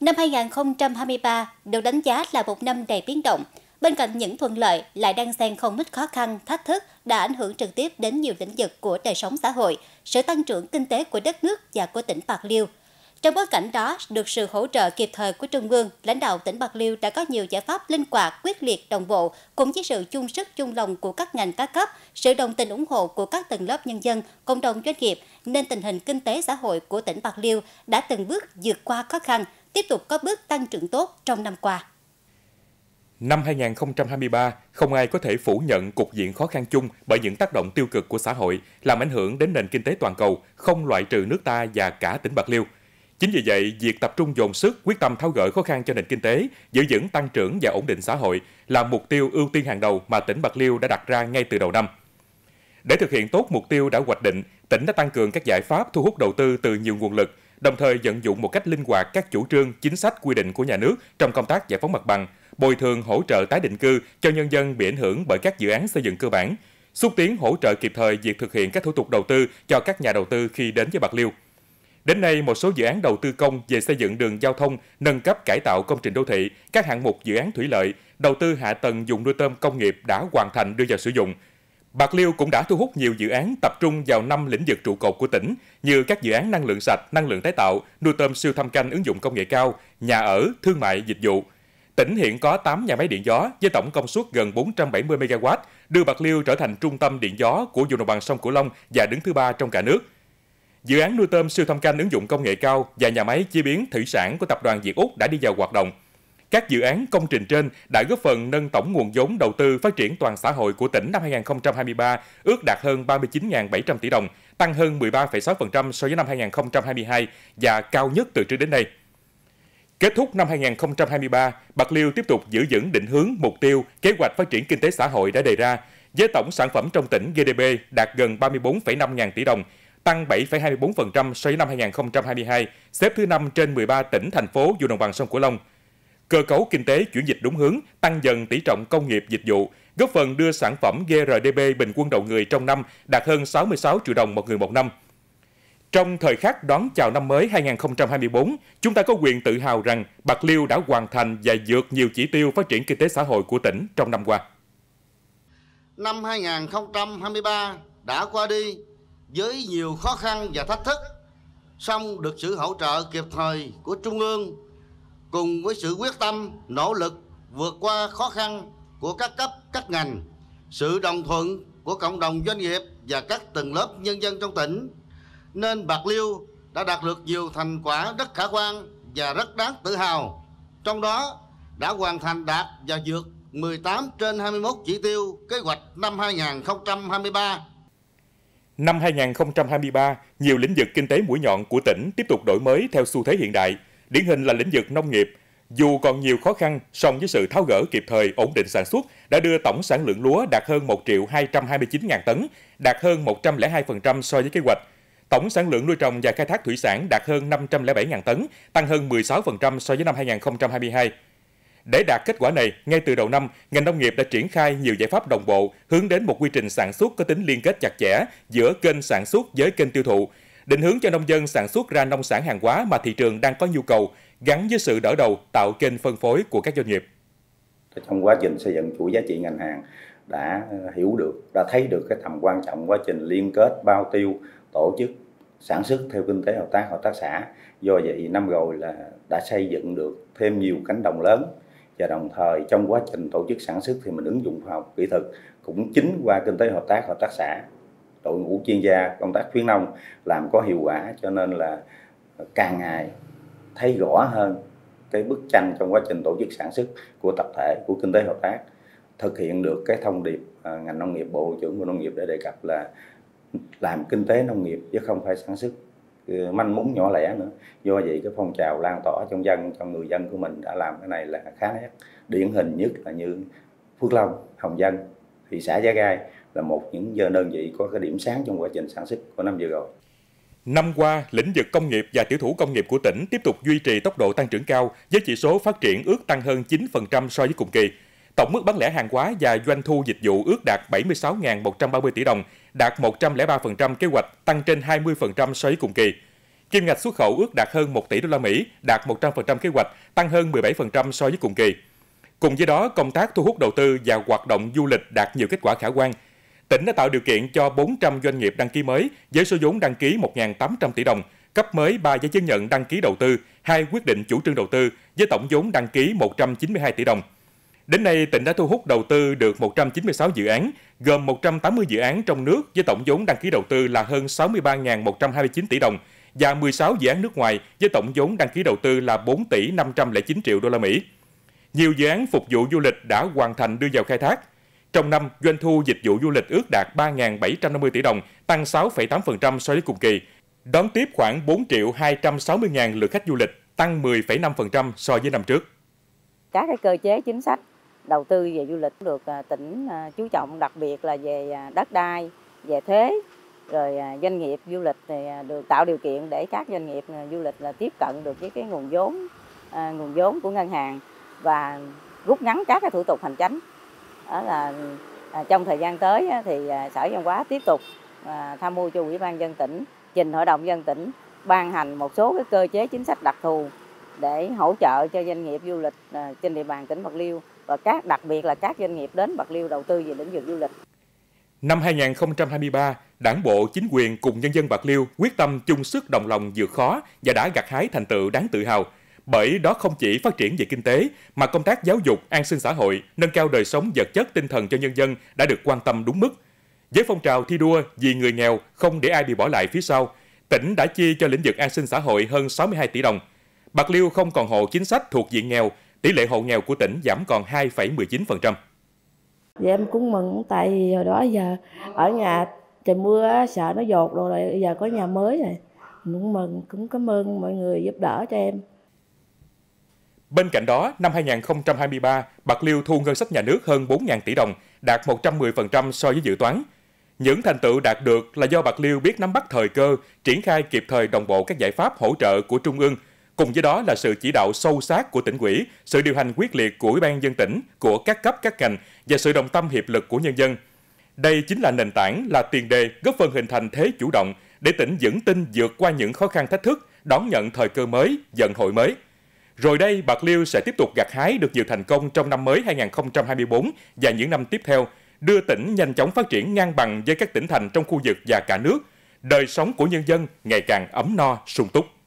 Năm 2023 được đánh giá là một năm đầy biến động. Bên cạnh những thuận lợi lại đang xen không ít khó khăn, thách thức đã ảnh hưởng trực tiếp đến nhiều lĩnh vực của đời sống xã hội, sự tăng trưởng kinh tế của đất nước và của tỉnh Bạc Liêu. Trong bối cảnh đó, được sự hỗ trợ kịp thời của Trung ương, lãnh đạo tỉnh Bạc Liêu đã có nhiều giải pháp linh hoạt, quyết liệt, đồng bộ, cùng với sự chung sức chung lòng của các ngành các cấp, sự đồng tình ủng hộ của các tầng lớp nhân dân, cộng đồng doanh nghiệp, nên tình hình kinh tế xã hội của tỉnh Bạc Liêu đã từng bước vượt qua khó khăn, tiếp tục có bước tăng trưởng tốt trong năm qua. Năm 2023, không ai có thể phủ nhận cục diện khó khăn chung bởi những tác động tiêu cực của xã hội làm ảnh hưởng đến nền kinh tế toàn cầu, không loại trừ nước ta và cả tỉnh Bạc Liêu. Chính vì vậy, việc tập trung dồn sức quyết tâm tháo gỡ khó khăn cho nền kinh tế, giữ vững tăng trưởng và ổn định xã hội là mục tiêu ưu tiên hàng đầu mà tỉnh Bạc Liêu đã đặt ra ngay từ đầu năm. Để thực hiện tốt mục tiêu đã hoạch định, tỉnh đã tăng cường các giải pháp thu hút đầu tư từ nhiều nguồn lực, đồng thời vận dụng một cách linh hoạt các chủ trương, chính sách quy định của nhà nước trong công tác giải phóng mặt bằng, bồi thường hỗ trợ tái định cư cho nhân dân bị ảnh hưởng bởi các dự án xây dựng cơ bản, xúc tiến hỗ trợ kịp thời việc thực hiện các thủ tục đầu tư cho các nhà đầu tư khi đến với Bạc Liêu. Đến nay, một số dự án đầu tư công về xây dựng đường giao thông, nâng cấp cải tạo công trình đô thị, các hạng mục dự án thủy lợi, đầu tư hạ tầng dùng nuôi tôm công nghiệp đã hoàn thành đưa vào sử dụng. Bạc Liêu cũng đã thu hút nhiều dự án tập trung vào năm lĩnh vực trụ cột của tỉnh như các dự án năng lượng sạch, năng lượng tái tạo, nuôi tôm siêu thâm canh ứng dụng công nghệ cao, nhà ở, thương mại, dịch vụ. Tỉnh hiện có 8 nhà máy điện gió với tổng công suất gần 470 MW, đưa Bạc Liêu trở thành trung tâm điện gió của vùng đồng bằng sông Cửu Long và đứng thứ ba trong cả nước. Dự án nuôi tôm siêu thâm canh ứng dụng công nghệ cao và nhà máy chế biến thủy sản của tập đoàn Việt Úc đã đi vào hoạt động – các dự án công trình trên đã góp phần nâng tổng nguồn vốn đầu tư phát triển toàn xã hội của tỉnh năm 2023 ước đạt hơn 39.700 tỷ đồng, tăng hơn 13,6% so với năm 2022 và cao nhất từ trước đến nay. Kết thúc năm 2023, Bạc Liêu tiếp tục giữ vững định hướng, mục tiêu, kế hoạch phát triển kinh tế xã hội đã đề ra, với tổng sản phẩm trong tỉnh GDP đạt gần 34,5 ngàn tỷ đồng, tăng 7,24% so với năm 2022, xếp thứ 5 trên 13 tỉnh, thành phố vùng đồng bằng sông Cửu Long – Cơ cấu kinh tế chuyển dịch đúng hướng, tăng dần tỷ trọng công nghiệp dịch vụ, góp phần đưa sản phẩm GRDP bình quân đầu người trong năm đạt hơn 66 triệu đồng một người một năm. Trong thời khắc đón chào năm mới 2024, chúng ta có quyền tự hào rằng Bạc Liêu đã hoàn thành và vượt nhiều chỉ tiêu phát triển kinh tế xã hội của tỉnh trong năm qua. Năm 2023 đã qua đi với nhiều khó khăn và thách thức, song được sự hỗ trợ kịp thời của Trung ương, cùng với sự quyết tâm, nỗ lực vượt qua khó khăn của các cấp, các ngành, sự đồng thuận của cộng đồng doanh nghiệp và các tầng lớp nhân dân trong tỉnh, nên Bạc Liêu đã đạt được nhiều thành quả rất khả quan và rất đáng tự hào. Trong đó đã hoàn thành đạt và vượt 18 trên 21 chỉ tiêu kế hoạch năm 2023. Năm 2023, nhiều lĩnh vực kinh tế mũi nhọn của tỉnh tiếp tục đổi mới theo xu thế hiện đại – Điển hình là lĩnh vực nông nghiệp, dù còn nhiều khó khăn, song với sự tháo gỡ kịp thời ổn định sản xuất đã đưa tổng sản lượng lúa đạt hơn 1 triệu 229 ngàn tấn, đạt hơn 102% so với kế hoạch. Tổng sản lượng nuôi trồng và khai thác thủy sản đạt hơn 507 ngàn tấn, tăng hơn 16% so với năm 2022. Để đạt kết quả này, ngay từ đầu năm, ngành nông nghiệp đã triển khai nhiều giải pháp đồng bộ hướng đến một quy trình sản xuất có tính liên kết chặt chẽ giữa kênh sản xuất với kênh tiêu thụ, định hướng cho nông dân sản xuất ra nông sản hàng hóa mà thị trường đang có nhu cầu, gắn với sự đỡ đầu tạo kênh phân phối của các doanh nghiệp. Trong quá trình xây dựng chuỗi giá trị ngành hàng đã ờ, hiểu được, đã thấy được cái tầm quan trọng quá trình liên kết bao tiêu, tổ chức sản xuất theo kinh tế hợp tác hợp tác xã. Do vậy năm rồi là đã xây dựng được thêm nhiều cánh đồng lớn và đồng thời trong quá trình tổ chức sản xuất thì mình ứng dụng khoa học kỹ thuật cũng chính qua kinh tế hợp tác hợp tác xã đội ngũ chuyên gia công tác khuyến nông làm có hiệu quả cho nên là càng ngày thấy rõ hơn cái bức tranh trong quá trình tổ chức sản xuất của tập thể của kinh tế hợp tác thực hiện được cái thông điệp à, ngành nông nghiệp bộ trưởng bộ nông nghiệp đã đề cập là làm kinh tế nông nghiệp chứ không phải sản xuất ừ, manh mún nhỏ lẻ nữa do vậy cái phong trào lan tỏa trong dân trong người dân của mình đã làm cái này là khá điển hình nhất là như phước long hồng dân thị xã giá gai là một những đơn vị có cái điểm sáng trong quá trình sản xuất của năm vừa rồi. Năm qua, lĩnh vực công nghiệp và tiểu thủ công nghiệp của tỉnh tiếp tục duy trì tốc độ tăng trưởng cao với chỉ số phát triển ước tăng hơn 9% so với cùng kỳ. Tổng mức bán lẻ hàng hóa và doanh thu dịch vụ ước đạt 76.130 tỷ đồng, đạt 103% kế hoạch, tăng trên 20% so với cùng kỳ. Kim ngạch xuất khẩu ước đạt hơn 1 tỷ đô la Mỹ, đạt 100% kế hoạch, tăng hơn 17% so với cùng kỳ. Cùng với đó, công tác thu hút đầu tư và hoạt động du lịch đạt nhiều kết quả khả quan – Tỉnh đã tạo điều kiện cho 400 doanh nghiệp đăng ký mới với số vốn đăng ký 1.800 tỷ đồng, cấp mới 3 giấy chứng nhận đăng ký đầu tư, hai quyết định chủ trương đầu tư với tổng vốn đăng ký 192 tỷ đồng. Đến nay, tỉnh đã thu hút đầu tư được 196 dự án, gồm 180 dự án trong nước với tổng vốn đăng ký đầu tư là hơn 63.129 tỷ đồng và 16 dự án nước ngoài với tổng vốn đăng ký đầu tư là 4 tỷ 509 triệu đô la Mỹ. Nhiều dự án phục vụ du lịch đã hoàn thành đưa vào khai thác. Trong năm, doanh thu dịch vụ du lịch ước đạt 3.750 tỷ đồng, tăng 6,8% so với cùng kỳ. Đón tiếp khoảng 4 triệu 260 ngàn lượt khách du lịch, tăng 10,5% so với năm trước. Các cái cơ chế chính sách đầu tư về du lịch được à, tỉnh à, chú trọng đặc biệt là về à, đất đai, về thuế, rồi doanh nghiệp du lịch thì được tạo điều kiện để các doanh nghiệp du lịch là tiếp cận được với cái nguồn vốn nguồn vốn của ngân hàng và rút ngắn các cái thủ tục hành chính đó là à, trong thời gian tới thì à, sở văn hóa tiếp tục à, tham mưu cho ủy ban dân tỉnh trình hội đồng dân tỉnh ban hành một số cái cơ chế chính sách đặc thù để hỗ trợ cho doanh nghiệp du lịch trên địa bàn tỉnh bạc liêu và các đặc biệt là các doanh nghiệp đến bạc liêu đầu tư về lĩnh vực du lịch Năm 2023, Đảng bộ, chính quyền cùng nhân dân Bạc Liêu quyết tâm chung sức đồng lòng vượt khó và đã gặt hái thành tựu đáng tự hào – bởi đó không chỉ phát triển về kinh tế mà công tác giáo dục, an sinh xã hội, nâng cao đời sống vật chất tinh thần cho nhân dân đã được quan tâm đúng mức. Với phong trào thi đua vì người nghèo không để ai bị bỏ lại phía sau, tỉnh đã chi cho lĩnh vực an sinh xã hội hơn 62 tỷ đồng. Bạc Liêu không còn hộ chính sách thuộc diện nghèo, tỷ lệ hộ nghèo của tỉnh giảm còn 2,19%. Vậy dạ, em cũng mừng tại vì hồi đó giờ ở nhà trời mưa sợ nó dột rồi giờ có nhà mới rồi. Mình cũng mừng, cũng cảm ơn mọi người giúp đỡ cho em. Bên cạnh đó, năm 2023, Bạc Liêu thu ngân sách nhà nước hơn 4.000 tỷ đồng, đạt 110% so với dự toán. Những thành tựu đạt được là do Bạc Liêu biết nắm bắt thời cơ, triển khai kịp thời đồng bộ các giải pháp hỗ trợ của Trung ương, cùng với đó là sự chỉ đạo sâu sát của tỉnh ủy, sự điều hành quyết liệt của Ủy ban dân tỉnh, của các cấp các ngành và sự đồng tâm hiệp lực của nhân dân. Đây chính là nền tảng, là tiền đề góp phần hình thành thế chủ động để tỉnh vững tin vượt qua những khó khăn thách thức, đón nhận thời cơ mới, dần hội mới – rồi đây, Bạc Liêu sẽ tiếp tục gặt hái được nhiều thành công trong năm mới 2024 và những năm tiếp theo, đưa tỉnh nhanh chóng phát triển ngang bằng với các tỉnh thành trong khu vực và cả nước. Đời sống của nhân dân ngày càng ấm no, sung túc.